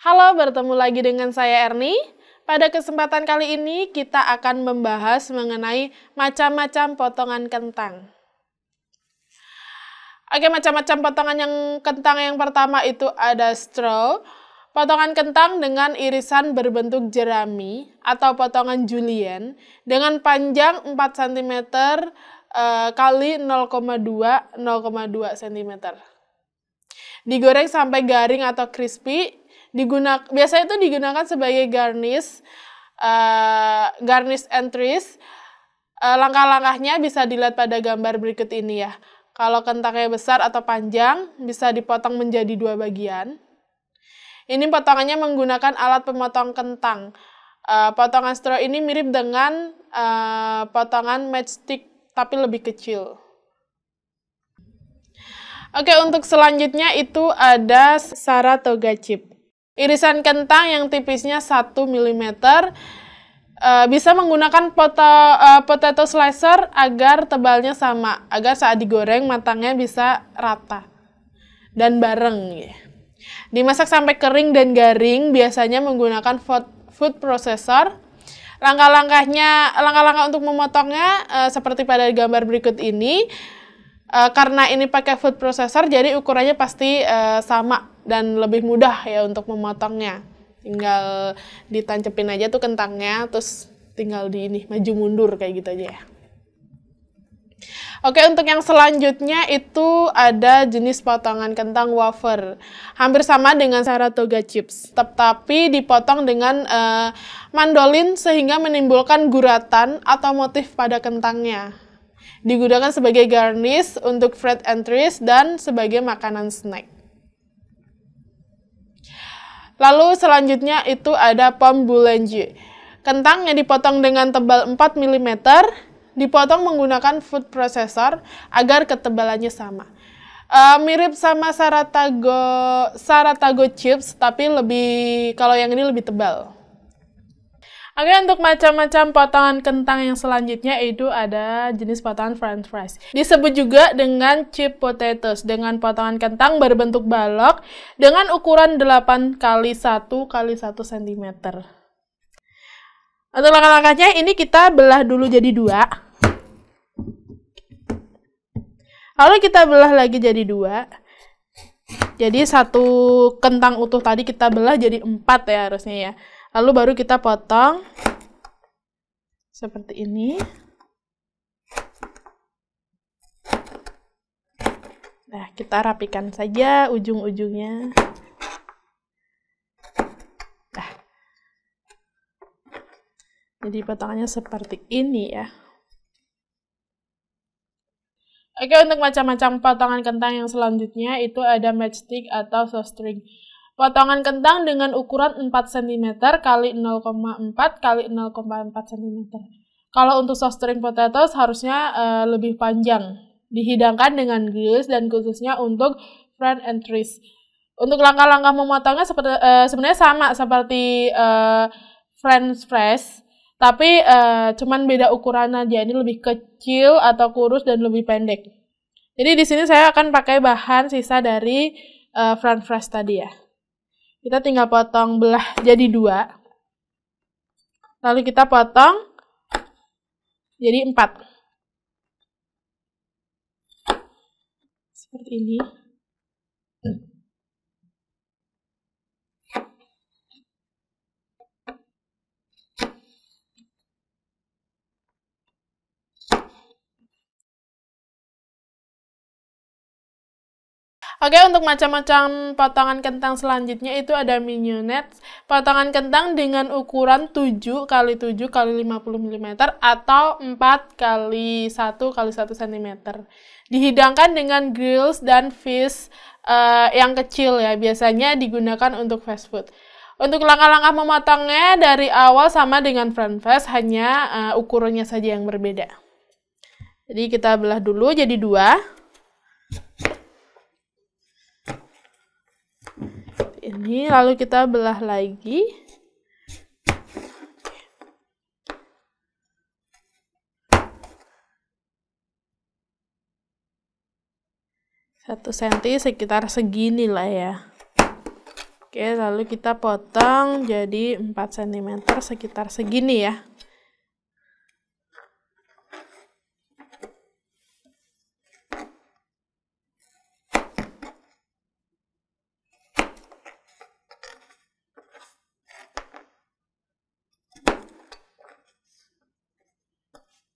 Halo, bertemu lagi dengan saya Erni. Pada kesempatan kali ini kita akan membahas mengenai macam-macam potongan kentang. Oke, macam-macam potongan yang kentang yang pertama itu ada straw, potongan kentang dengan irisan berbentuk jerami atau potongan julienne dengan panjang 4 cm eh, kali 0,2 0,2 cm. Digoreng sampai garing atau crispy digunakan biasanya itu digunakan sebagai garnish uh, garnish entries. Uh, eh, langkah-langkahnya bisa dilihat pada gambar berikut ini ya. Kalau kentangnya besar atau panjang, bisa dipotong menjadi dua bagian. Ini potongannya menggunakan alat pemotong kentang. Uh, potongan straw ini mirip dengan uh, potongan matchstick tapi lebih kecil. Oke, untuk selanjutnya itu ada Saratoga chip. Irisan kentang yang tipisnya 1 mm eh, bisa menggunakan poto, eh, potato slicer agar tebalnya sama, agar saat digoreng matangnya bisa rata dan bareng ya. Dimasak sampai kering dan garing biasanya menggunakan food, food processor. Langkah-langkahnya, langkah-langkah untuk memotongnya eh, seperti pada gambar berikut ini. Eh, karena ini pakai food processor jadi ukurannya pasti uh, sama dan lebih mudah ya untuk memotongnya tinggal ditancepin aja tuh kentangnya terus tinggal di ini maju mundur kayak gitu aja ya Oke, untuk yang selanjutnya itu ada jenis potongan kentang wafer. Hampir sama dengan Saratoga chips, tetapi dipotong dengan uh, mandolin sehingga menimbulkan guratan atau motif pada kentangnya. Digunakan sebagai garnish untuk fruit and dan sebagai makanan snack. Lalu selanjutnya itu ada pom boulanger. Kentang yang dipotong dengan tebal 4 mm, dipotong menggunakan food processor agar ketebalannya sama. Uh, mirip sama Saratago Saratago chips tapi lebih kalau yang ini lebih tebal. Oke, untuk macam-macam potongan kentang yang selanjutnya itu ada jenis potongan french fries. Disebut juga dengan chip potatoes, dengan potongan kentang berbentuk balok dengan ukuran 8 x 1 x 1 cm. Untuk langkah-langkahnya ini kita belah dulu jadi dua. Lalu kita belah lagi jadi dua. Jadi satu kentang utuh tadi kita belah jadi empat ya harusnya ya. Lalu baru kita potong seperti ini. Nah, kita rapikan saja ujung-ujungnya. Nah. Jadi potongannya seperti ini ya. Oke, untuk macam-macam potongan kentang yang selanjutnya itu ada matchstick atau shoestring. string. Potongan kentang dengan ukuran 4 cm kali 0,4 kali 0,4 cm. Kalau untuk soft string potatoes harusnya uh, lebih panjang. Dihidangkan dengan grills dan khususnya untuk friend and trees. Untuk langkah-langkah memotongnya seperti, uh, sebenarnya sama seperti uh, eh, French fries, tapi uh, cuman beda ukurannya aja. Ini lebih kecil atau kurus dan lebih pendek. Jadi di sini saya akan pakai bahan sisa dari uh, French fries tadi ya. Kita tinggal potong belah jadi dua. Lalu kita potong jadi empat. Seperti ini. Oke, untuk macam-macam potongan kentang selanjutnya itu ada mignonette, potongan kentang dengan ukuran 7 kali 7 kali 50 mm atau 4 kali 1 kali 1 cm. Dihidangkan dengan grills dan fish uh, yang kecil ya, biasanya digunakan untuk fast food. Untuk langkah-langkah memotongnya dari awal sama dengan front face, hanya uh, ukurannya saja yang berbeda. Jadi kita belah dulu jadi dua ini lalu kita belah lagi satu senti sekitar segini lah ya oke lalu kita potong jadi 4 cm sekitar segini ya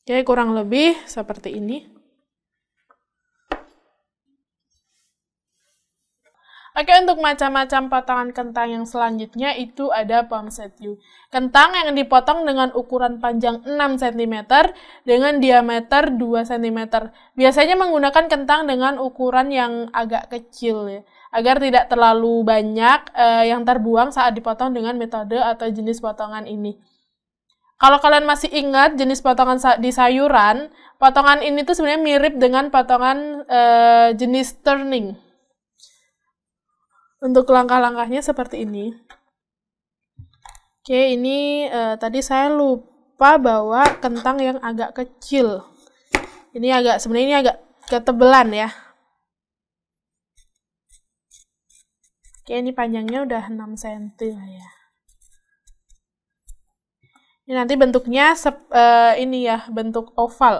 Jadi ya, kurang lebih seperti ini. Oke, untuk macam-macam potongan kentang yang selanjutnya itu ada pomsetiu. Kentang yang dipotong dengan ukuran panjang 6 cm dengan diameter 2 cm. Biasanya menggunakan kentang dengan ukuran yang agak kecil ya, agar tidak terlalu banyak eh, yang terbuang saat dipotong dengan metode atau jenis potongan ini. Kalau kalian masih ingat jenis potongan sa di sayuran, potongan ini tuh sebenarnya mirip dengan potongan e, jenis turning. Untuk langkah-langkahnya seperti ini. Oke, ini e, tadi saya lupa bawa kentang yang agak kecil. Ini agak sebenarnya ini agak ketebelan ya. Oke, ini panjangnya udah 6 cm lah ya. Ini nanti bentuknya sep, uh, ini ya, bentuk oval.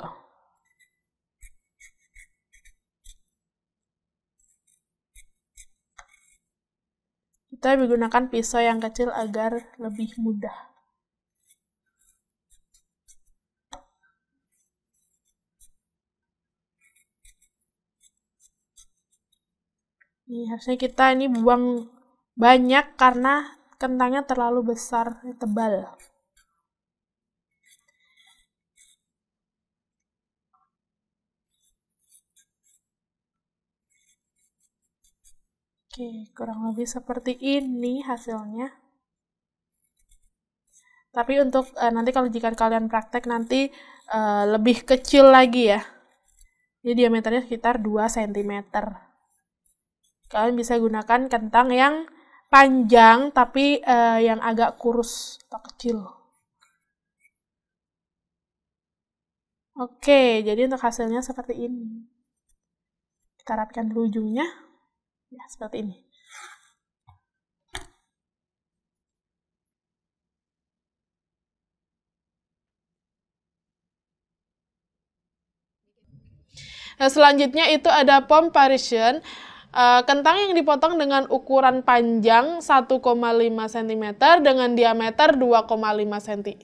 Kita menggunakan pisau yang kecil agar lebih mudah. Ini harusnya kita ini buang banyak karena kentangnya terlalu besar, tebal. Oke, kurang lebih seperti ini hasilnya. Tapi untuk uh, nanti kalau jika kalian praktek nanti uh, lebih kecil lagi ya. Jadi diameternya sekitar 2 cm. Kalian bisa gunakan kentang yang panjang tapi uh, yang agak kurus atau kecil. Oke, jadi untuk hasilnya seperti ini. Kita rapikan dulu ujungnya ya seperti ini Nah, selanjutnya itu ada pom parisian. Eh, kentang yang dipotong dengan ukuran panjang 1,5 cm dengan diameter 2,5 cm.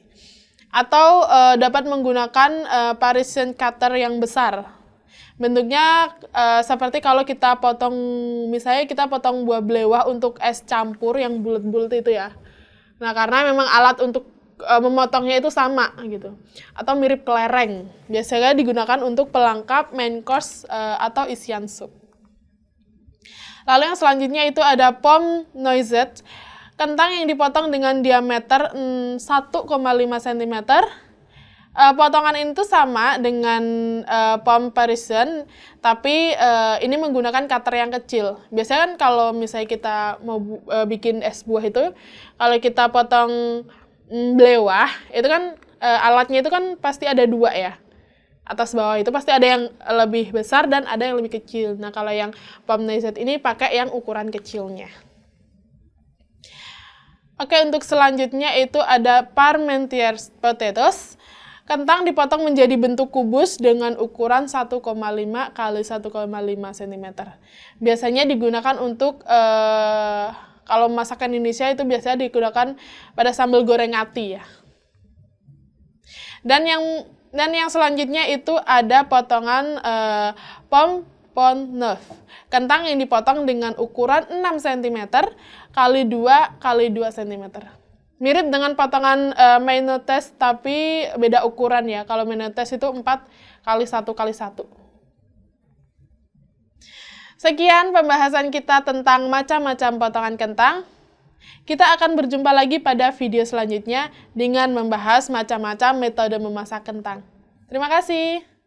Atau uh, dapat menggunakan uh, Parisian cutter yang besar Bentuknya uh, seperti kalau kita potong, misalnya kita potong buah belewah untuk es campur yang bulat-bulat itu ya. Nah, karena memang alat untuk uh, memotongnya itu sama gitu. Atau mirip kelereng. Biasanya digunakan untuk pelengkap main course uh, atau isian sup. Lalu yang selanjutnya itu ada pom noisette. Kentang yang dipotong dengan diameter 1,5 cm mm, uh, potongan itu sama dengan uh, eh, comparison, tapi uh, ini menggunakan cutter yang kecil. Biasanya kan kalau misalnya kita mau uh, bikin es buah itu, kalau kita potong mm, belewah, itu kan uh, alatnya itu kan pasti ada dua ya. Atas bawah itu pasti ada yang lebih besar dan ada yang lebih kecil. Nah, kalau yang Parisian ini pakai yang ukuran kecilnya. Oke, untuk selanjutnya itu ada parmentier potatoes. Kentang dipotong menjadi bentuk kubus dengan ukuran 1,5 kali 1,5 cm. Biasanya digunakan untuk eh, kalau masakan Indonesia itu biasanya digunakan pada sambal goreng ati ya. Dan yang dan yang selanjutnya itu ada potongan eh, pom pon Kentang yang dipotong dengan ukuran 6 cm kali 2 kali 2 cm mirip dengan potongan uh, eh, mayonaise tapi beda ukuran ya. Kalau mayonaise itu 4 kali 1 kali 1. Sekian pembahasan kita tentang macam-macam potongan kentang. Kita akan berjumpa lagi pada video selanjutnya dengan membahas macam-macam metode memasak kentang. Terima kasih.